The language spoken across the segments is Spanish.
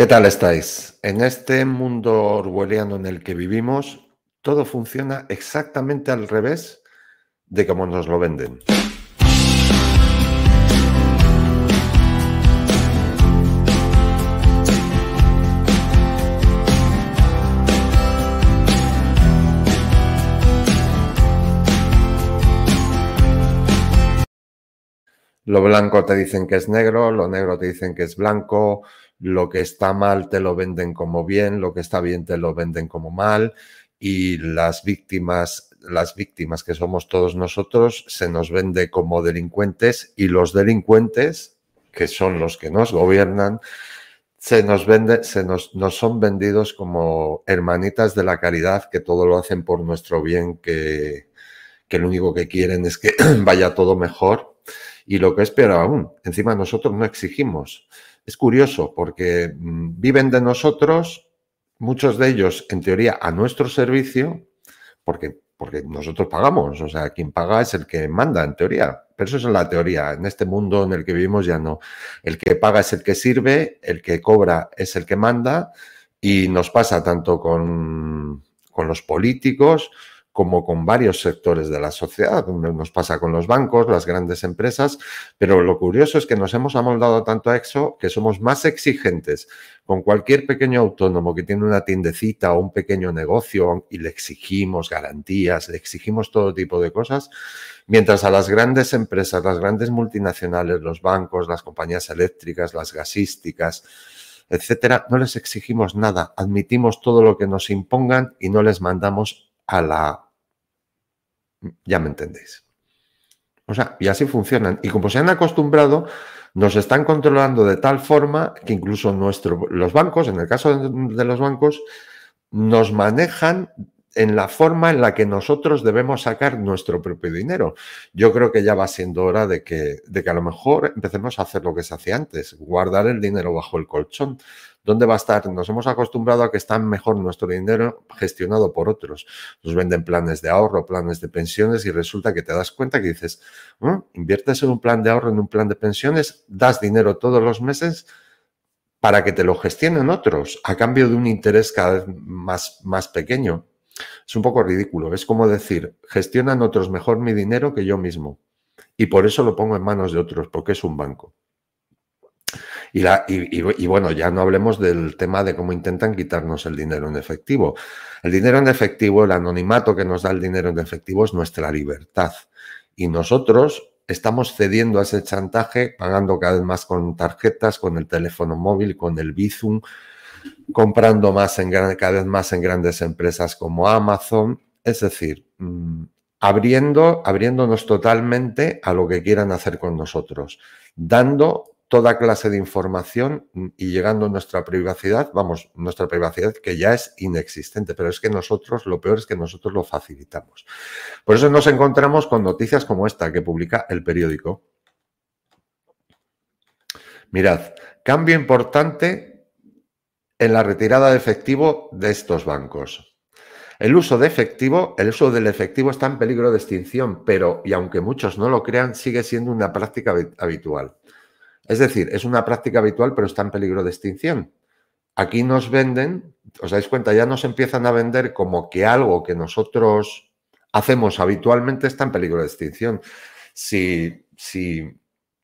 ¿Qué tal estáis? En este mundo orwelliano en el que vivimos, todo funciona exactamente al revés de cómo nos lo venden. Lo blanco te dicen que es negro, lo negro te dicen que es blanco, lo que está mal te lo venden como bien, lo que está bien te lo venden como mal y las víctimas, las víctimas que somos todos nosotros, se nos vende como delincuentes y los delincuentes, que son los que nos gobiernan, se nos vende, se nos, son vendidos como hermanitas de la caridad que todo lo hacen por nuestro bien, que, que lo único que quieren es que vaya todo mejor. Y lo que es peor aún, encima nosotros no exigimos. Es curioso porque mm, viven de nosotros, muchos de ellos en teoría a nuestro servicio, porque, porque nosotros pagamos, o sea, quien paga es el que manda en teoría, pero eso es en la teoría, en este mundo en el que vivimos ya no. El que paga es el que sirve, el que cobra es el que manda y nos pasa tanto con, con los políticos, como con varios sectores de la sociedad. Nos pasa con los bancos, las grandes empresas, pero lo curioso es que nos hemos amoldado tanto a eso que somos más exigentes con cualquier pequeño autónomo que tiene una tiendecita o un pequeño negocio y le exigimos garantías, le exigimos todo tipo de cosas, mientras a las grandes empresas, las grandes multinacionales, los bancos, las compañías eléctricas, las gasísticas, etcétera, no les exigimos nada, admitimos todo lo que nos impongan y no les mandamos a la... Ya me entendéis. O sea, y así funcionan. Y como se han acostumbrado, nos están controlando de tal forma que incluso los bancos, en el caso de los bancos, nos manejan en la forma en la que nosotros debemos sacar nuestro propio dinero. Yo creo que ya va siendo hora de que, de que a lo mejor empecemos a hacer lo que se hacía antes, guardar el dinero bajo el colchón. ¿Dónde va a estar? Nos hemos acostumbrado a que está mejor nuestro dinero gestionado por otros. Nos venden planes de ahorro, planes de pensiones y resulta que te das cuenta que dices, mm, inviertes en un plan de ahorro, en un plan de pensiones, das dinero todos los meses para que te lo gestionen otros a cambio de un interés cada vez más, más pequeño es un poco ridículo. Es como decir, gestionan otros mejor mi dinero que yo mismo. Y por eso lo pongo en manos de otros, porque es un banco. Y, y, bueno, ya no hablemos del tema de cómo intentan quitarnos el dinero en efectivo. El dinero en efectivo, el anonimato que nos da el dinero en efectivo es nuestra libertad. Y nosotros estamos cediendo a ese chantaje, pagando cada vez más con tarjetas, con el teléfono móvil, con el Bizum, comprando más en cada vez más en grandes empresas como Amazon, es decir, mm, abriendo, abriéndonos totalmente a lo que quieran hacer con nosotros, dando toda clase de información mm, y llegando a nuestra privacidad, vamos, nuestra privacidad que ya es inexistente, pero es que nosotros, lo peor es que nosotros lo facilitamos. Por eso nos encontramos con noticias como esta que publica el periódico. Mirad, cambio importante en la retirada de efectivo de estos bancos. El uso de efectivo, el uso del efectivo está en peligro de extinción, pero, y aunque muchos no lo crean, sigue siendo una práctica habitual. Es decir, es una práctica habitual, pero está en peligro de extinción. Aquí nos venden, os dais cuenta, ya nos empiezan a vender como que algo que nosotros hacemos habitualmente está en peligro de extinción. Si, si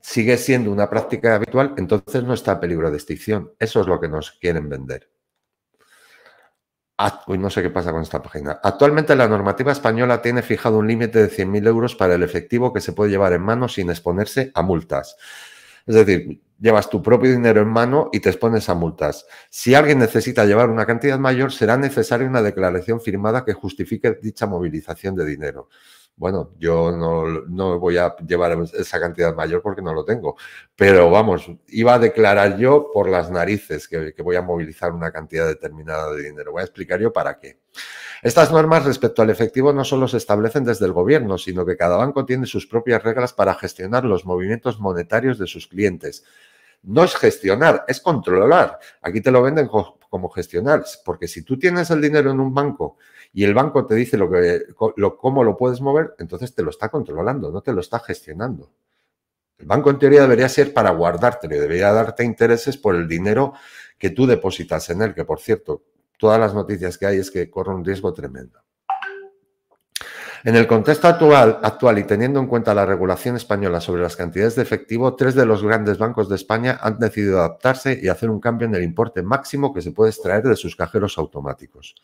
sigue siendo una práctica habitual, entonces no está en peligro de extinción. Eso es lo que nos quieren vender. Uy, no sé qué pasa con esta página. Actualmente la normativa española tiene fijado un límite de 100.000 euros para el efectivo que se puede llevar en mano sin exponerse a multas. Es decir, llevas tu propio dinero en mano y te expones a multas. Si alguien necesita llevar una cantidad mayor, será necesaria una declaración firmada que justifique dicha movilización de dinero bueno, yo no, voy a llevar esa cantidad mayor porque no lo tengo. Pero vamos, iba a declarar yo por las narices que, que voy a movilizar una cantidad determinada de dinero. Voy a explicar yo para qué. Estas normas respecto al efectivo no solo se establecen desde el gobierno, sino que cada banco tiene sus propias reglas para gestionar los movimientos monetarios de sus clientes. No es gestionar, es controlar. Aquí te lo venden como gestionar, porque si tú tienes el dinero en un banco y el banco te dice lo que, cómo lo puedes mover, entonces te lo está controlando, no te lo está gestionando. El banco en teoría debería ser para guardarte, debería darte intereses por el dinero que tú depositas en él, que por cierto, todas las noticias que hay es que corre un riesgo tremendo. En el contexto actual, y teniendo en cuenta la regulación española sobre las cantidades de efectivo, tres de los grandes bancos de España han decidido adaptarse y hacer un cambio en el importe máximo que se puede extraer de sus cajeros automáticos.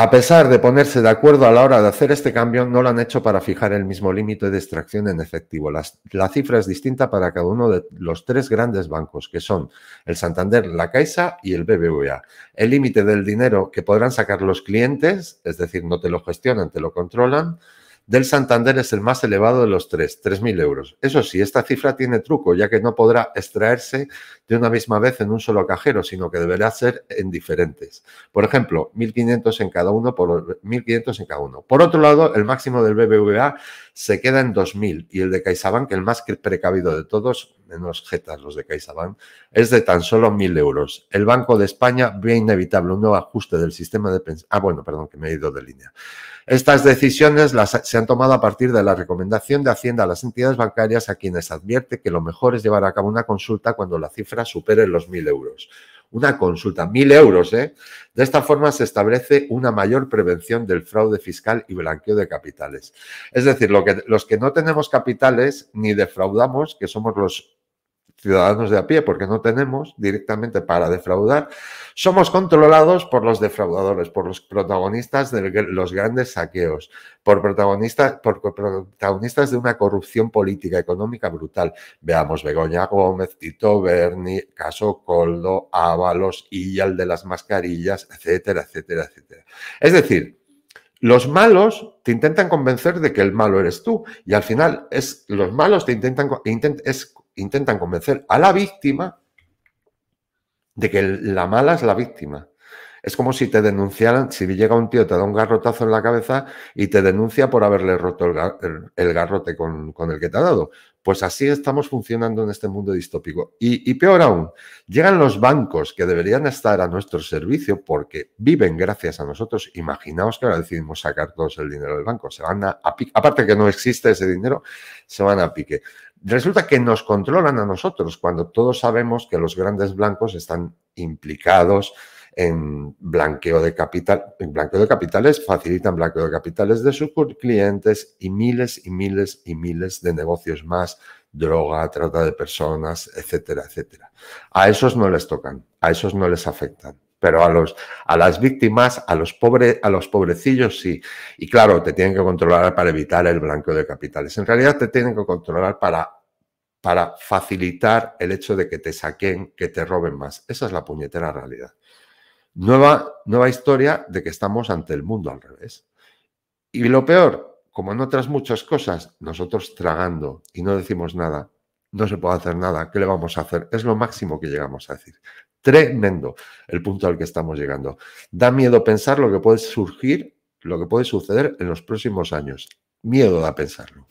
A pesar de ponerse de acuerdo a la hora de hacer este cambio, no lo han hecho para fijar el mismo límite de extracción en efectivo. La, cifra es distinta para cada uno de los tres grandes bancos, que son el Santander, la Caixa y el BBVA. El límite del dinero que podrán sacar los clientes, es decir, no te lo gestionan, te lo controlan, del Santander es el más elevado de los tres, 3.000 euros. Eso sí, esta cifra tiene truco, ya que no podrá extraerse de una misma vez en un solo cajero, sino que deberá ser en diferentes. Por ejemplo, 1.500 en cada uno por en cada uno. Por otro lado, el máximo del BBVA se queda en 2.000 y el de CaixaBank, el más precavido de todos, los jetas los de CaixaBank, es de tan solo 1.000 euros. El Banco de España ve inevitable un nuevo ajuste del sistema de pensiones. Ah, bueno, perdón, que me he ido de línea. Estas decisiones las, se han tomado a partir de la recomendación de Hacienda a las entidades bancarias a quienes advierte que lo mejor es llevar a cabo una consulta cuando la cifra supere los 1.000 euros una consulta, mil euros. ¿eh? De esta forma se establece una mayor prevención del fraude fiscal y blanqueo de capitales. Es decir, lo que, los que no tenemos capitales ni defraudamos, que somos los ciudadanos de a pie, porque no tenemos directamente para defraudar, somos controlados por los defraudadores, por los protagonistas de los grandes saqueos, por protagonistas, por protagonistas de una corrupción política, económica brutal. Veamos Begoña Gómez, Tito Berni, Caso Coldo, Ábalos, Illal de las mascarillas, etcétera, etcétera, etcétera. Es decir, los malos te intentan convencer de que el malo eres tú y al final es los malos te intentan es intentan convencer a la víctima de que la mala es la víctima. Es como si te denunciaran, si llega un tío, te da un garrotazo en la cabeza y te denuncia por haberle roto el, garrote con, el que te ha dado. Pues así estamos funcionando en este mundo distópico. Y, peor aún, llegan los bancos que deberían estar a nuestro servicio porque viven gracias a nosotros. Imaginaos que ahora decidimos sacar todos el dinero del banco. Se van a, Aparte que no existe ese dinero, se van a pique. Resulta que nos controlan a nosotros cuando todos sabemos que los grandes blancos están implicados en blanqueo de capital, en blanqueo de capitales, facilitan blanqueo de capitales de sus clientes y miles y miles y miles de negocios más, droga, trata de personas, etcétera, etcétera. A esos no les tocan, a esos no les afectan pero a, los, a las víctimas, a los, pobres, a los pobrecillos sí. Y claro, te tienen que controlar para evitar el blanqueo de capitales. En realidad te tienen que controlar para, para facilitar el hecho de que te saquen, que te roben más. Esa es la puñetera realidad. Nueva, nueva historia de que estamos ante el mundo al revés. Y lo peor, como en otras muchas cosas, nosotros tragando y no decimos nada, no se puede hacer nada, ¿qué le vamos a hacer? Es lo máximo que llegamos a decir. Tremendo el punto al que estamos llegando. Da miedo pensar lo que puede surgir, lo que puede suceder en los próximos años. Miedo da pensarlo.